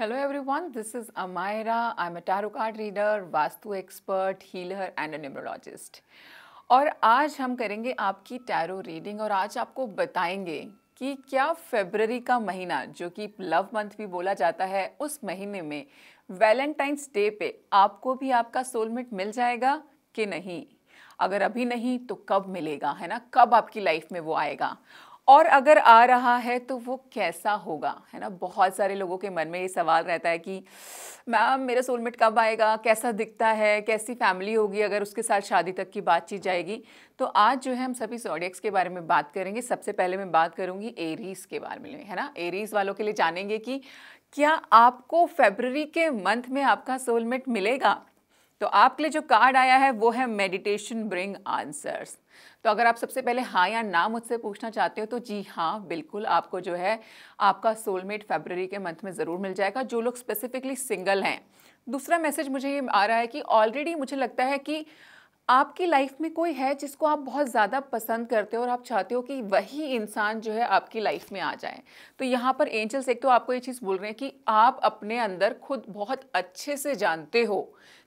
Hello everyone, this is Amaira. I'm a tarot card reader, vastu expert healer and numerologist और आज हम करेंगे आपकी टैरो रीडिंग और आज आपको बताएंगे कि क्या फेबररी का महीना जो कि लव मंथ भी बोला जाता है उस महीने में वैलेंटाइंस डे पे आपको भी आपका सोलमेट मिल जाएगा कि नहीं अगर अभी नहीं तो कब मिलेगा है ना कब आपकी लाइफ में वो आएगा और अगर आ रहा है तो वो कैसा होगा है ना बहुत सारे लोगों के मन में ये सवाल रहता है कि मैम मेरा सोलमेट कब आएगा कैसा दिखता है कैसी फैमिली होगी अगर उसके साथ शादी तक की बातचीत जाएगी तो आज जो है हम सभी सोडियक्स के बारे में बात करेंगे सबसे पहले मैं बात करूँगी एरीज़ के बारे में है ना एरीज़ वालों के लिए जानेंगे कि क्या आपको फेबररी के मंथ में आपका सोलमेट मिलेगा तो आपके लिए जो कार्ड आया है वो है मेडिटेशन ब्रिंग आंसर्स तो अगर आप सबसे पहले हाँ या ना मुझसे पूछना चाहते हो तो जी हाँ बिल्कुल आपको जो है आपका सोलमेट फेबररी के मंथ में ज़रूर मिल जाएगा जो लोग स्पेसिफिकली सिंगल हैं दूसरा मैसेज मुझे ये आ रहा है कि ऑलरेडी मुझे लगता है कि आपकी लाइफ में कोई है जिसको आप बहुत ज़्यादा पसंद करते हो और आप चाहते हो कि वही इंसान जो है आपकी लाइफ में आ जाए तो यहाँ पर एंजल्स एक तो आपको ये चीज़ बोल रहे हैं कि आप अपने अंदर खुद बहुत अच्छे से जानते हो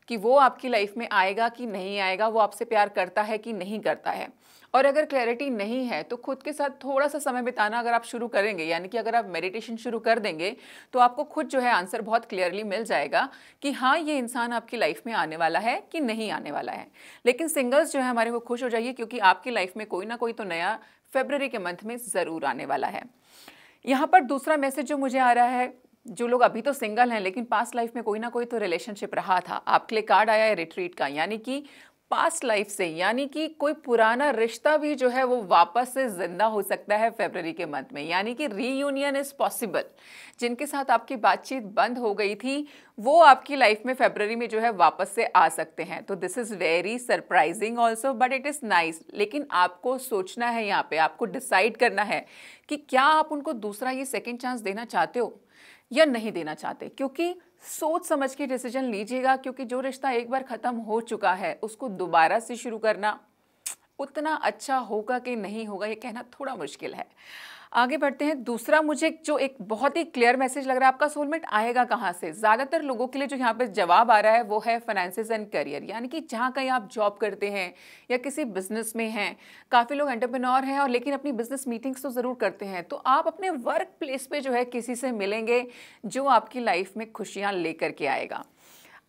कि वो आपकी लाइफ में आएगा कि नहीं आएगा वो आपसे प्यार करता है कि नहीं करता है और अगर क्लैरिटी नहीं है तो खुद के साथ थोड़ा सा समय बिताना अगर आप शुरू करेंगे यानी कि अगर आप मेडिटेशन शुरू कर देंगे तो आपको खुद जो है आंसर बहुत क्लियरली मिल जाएगा कि हाँ ये इंसान आपकी लाइफ में आने वाला है कि नहीं आने वाला है लेकिन सिंगल्स जो है हमारे वो खुश हो जाइए क्योंकि आपकी लाइफ में कोई ना कोई तो नया फेबररी के मंथ में ज़रूर आने वाला है यहाँ पर दूसरा मैसेज जो मुझे आ रहा है जो लोग अभी तो सिंगल हैं लेकिन पास्ट लाइफ में कोई ना कोई तो रिलेशनशिप रहा था आपके लिए कार्ड आया है रिट्रीट का यानी कि पास्ट लाइफ से यानी कि कोई पुराना रिश्ता भी जो है वो वापस से ज़िंदा हो सकता है फेबररी के मंथ में यानी कि रीयूनियन इज़ पॉसिबल जिनके साथ आपकी बातचीत बंद हो गई थी वो आपकी लाइफ में फेबररी में जो है वापस से आ सकते हैं तो this is very surprising also but it is nice लेकिन आपको सोचना है यहाँ पे आपको डिसाइड करना है कि क्या आप उनको दूसरा ये सेकेंड चांस देना चाहते हो या नहीं देना चाहते क्योंकि सोच समझ के डिसीजन लीजिएगा क्योंकि जो रिश्ता एक बार ख़त्म हो चुका है उसको दोबारा से शुरू करना उतना अच्छा होगा कि नहीं होगा ये कहना थोड़ा मुश्किल है आगे बढ़ते हैं दूसरा मुझे जो एक बहुत ही क्लियर मैसेज लग रहा है आपका सोलमेट आएगा कहाँ से ज़्यादातर लोगों के लिए जो यहाँ पे जवाब आ रहा है वो है फाइनेंस एंड करियर यानी कि जहाँ कहीं आप जॉब करते हैं या किसी बिजनेस में हैं काफ़ी लोग एंटरप्रेन्योर हैं और लेकिन अपनी बिजनेस मीटिंग्स तो ज़रूर करते हैं तो आप अपने वर्क प्लेस पर जो है किसी से मिलेंगे जो आपकी लाइफ में खुशियाँ लेकर के आएगा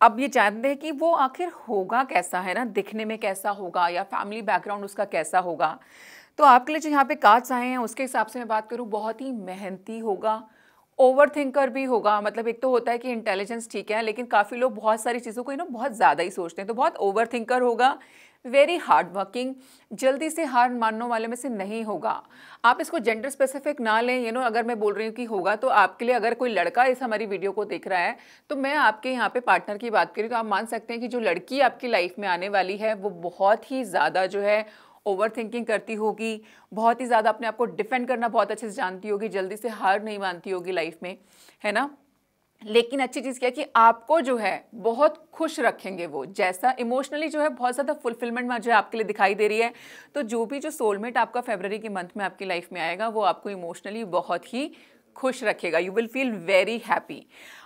अब ये जानते हैं कि वो आखिर होगा कैसा है ना दिखने में कैसा होगा या फैमिली बैकग्राउंड उसका कैसा होगा तो आपके लिए जो यहाँ पे कार्ड्स आए हैं उसके हिसाब से मैं बात करूँ बहुत ही मेहनती होगा ओवर थिंकर भी होगा मतलब एक तो होता है कि इंटेलिजेंस ठीक है लेकिन काफ़ी लोग बहुत सारी चीज़ों को यू नो बहुत ज़्यादा ही सोचते हैं तो बहुत ओवर थिंकर होगा वेरी हार्ड वर्किंग जल्दी से हार मानने वाले में से नहीं होगा आप इसको जेंडर स्पेसिफिक ना लें यू नो अगर मैं बोल रही हूँ कि होगा तो आपके लिए अगर कोई लड़का इस हमारी वीडियो को देख रहा है तो मैं आपके यहाँ पे पार्टनर की बात करी तो आप मान सकते हैं कि जो लड़की आपकी लाइफ में आने वाली है वो बहुत ही ज़्यादा जो है ओवर थिंकिंग करती होगी बहुत ही ज़्यादा अपने आप को डिफेंड करना बहुत अच्छे से जानती होगी जल्दी से हार नहीं मानती होगी लाइफ में है ना लेकिन अच्छी चीज़ क्या है कि आपको जो है बहुत खुश रखेंगे वो जैसा इमोशनली जो है बहुत ज़्यादा फुलफिलमेंट जो है आपके लिए दिखाई दे रही है तो जो भी जो सोलमेट आपका फेबररी के मंथ में आपकी लाइफ में आएगा वो आपको इमोशनली बहुत ही खुश रखेगा you will feel very happy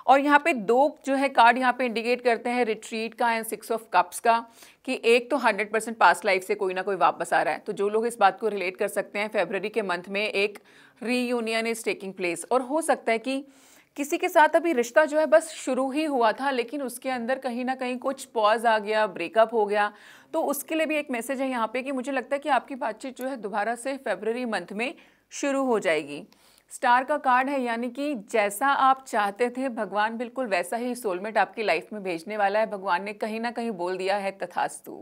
और यहाँ पे दो जो है कार्ड यहाँ पे इंडिकेट करते हैं रिट्रीट का एंड सिक्स ऑफ कप्स का कि एक तो हंड्रेड परसेंट पास्ट लाइफ से कोई ना कोई वापस आ रहा है तो जो लोग इस बात को रिलेट कर सकते हैं फेबररी के मंथ में एक रीयूनियन इज़ टेकिंग प्लेस और हो सकता है कि किसी के साथ अभी रिश्ता जो है बस शुरू ही हुआ था लेकिन उसके अंदर कहीं ना कहीं कुछ पॉज आ गया ब्रेकअप हो गया तो उसके लिए भी एक मैसेज है यहाँ पे कि मुझे लगता है कि आपकी बातचीत जो है दोबारा से फेबररी मंथ में शुरू हो जाएगी स्टार का कार्ड है यानी कि जैसा आप चाहते थे भगवान बिल्कुल वैसा ही सोलमेट आपकी लाइफ में भेजने वाला है भगवान ने कहीं ना कहीं बोल दिया है तथास्तु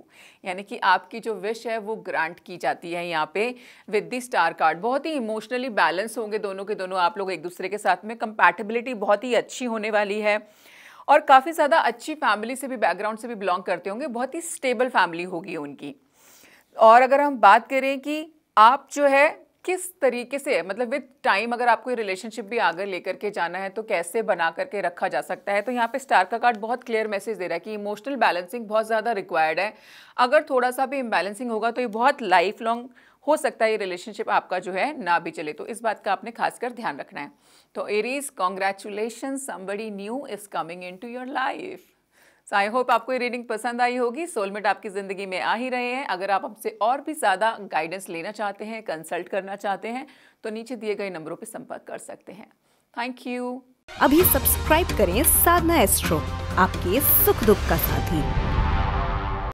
यानी कि आपकी जो विश है वो ग्रांट की जाती है यहाँ पे विद दी स्टार कार्ड बहुत ही इमोशनली बैलेंस होंगे दोनों के दोनों आप लोग एक दूसरे के साथ में कंपैटिबिलिटी बहुत ही अच्छी होने वाली है और काफ़ी ज़्यादा अच्छी फैमिली से भी बैकग्राउंड से भी बिलोंग करते होंगे बहुत ही स्टेबल फैमिली होगी उनकी और अगर हम बात करें कि आप जो है किस तरीके से मतलब विद टाइम अगर आपको रिलेशनशिप भी आगे लेकर के जाना है तो कैसे बना करके रखा जा सकता है तो यहाँ पे स्टार का कार्ड बहुत क्लियर मैसेज दे रहा है कि इमोशनल बैलेंसिंग बहुत ज़्यादा रिक्वायर्ड है अगर थोड़ा सा भी इम्बैलेंसिंग होगा तो ये बहुत लाइफ लॉन्ग हो सकता है ये रिलेशनशिप आपका जो है ना भी चले तो इस बात का आपने खासकर ध्यान रखना है तो Aries congratulation somebody new is coming into your life so I hope आपको ये रीडिंग पसंद आई होगी सोलमेट आपकी ज़िंदगी में आ ही रहे हैं अगर आप हमसे और भी ज़्यादा गाइडेंस लेना चाहते हैं कंसल्ट करना चाहते हैं तो नीचे दिए गए नंबरों पर संपर्क कर सकते हैं थैंक यू अभी सब्सक्राइब करें साधना एस्ट्रो आपके सुख दुख का साथी